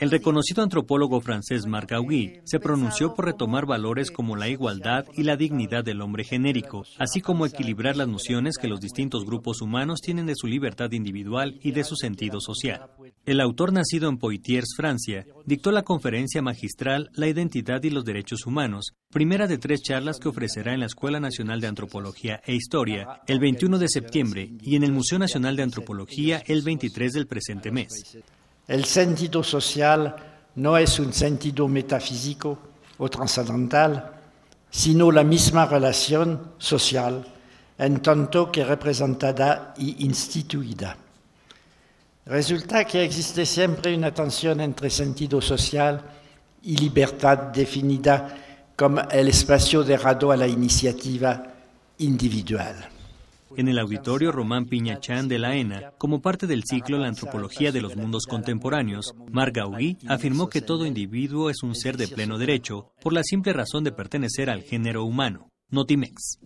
El reconocido antropólogo francés Marc Auguy se pronunció por retomar valores como la igualdad y la dignidad del hombre genérico, así como equilibrar las nociones que los distintos grupos humanos tienen de su libertad individual y de su sentido social. El autor nacido en Poitiers, Francia, dictó la conferencia magistral La identidad y los derechos humanos, primera de tres charlas que ofrecerá en la Escuela Nacional de Antropología e Historia el 21 de septiembre y en el Museo Nacional de Antropología el 23 del presente mes. El sentido social no es un sentido metafísico o transcendental, sino la misma relación social en tanto que representada y instituida. Resulta que existe siempre una tension entre sentido social y libertad definida como el espacio rado a la iniciativa individual. en el auditorio Román Piñachán de la ENA, como parte del ciclo La Antropología de los Mundos Contemporáneos, Gauguí afirmó que todo individuo es un ser de pleno derecho por la simple razón de pertenecer al género humano, Notimex.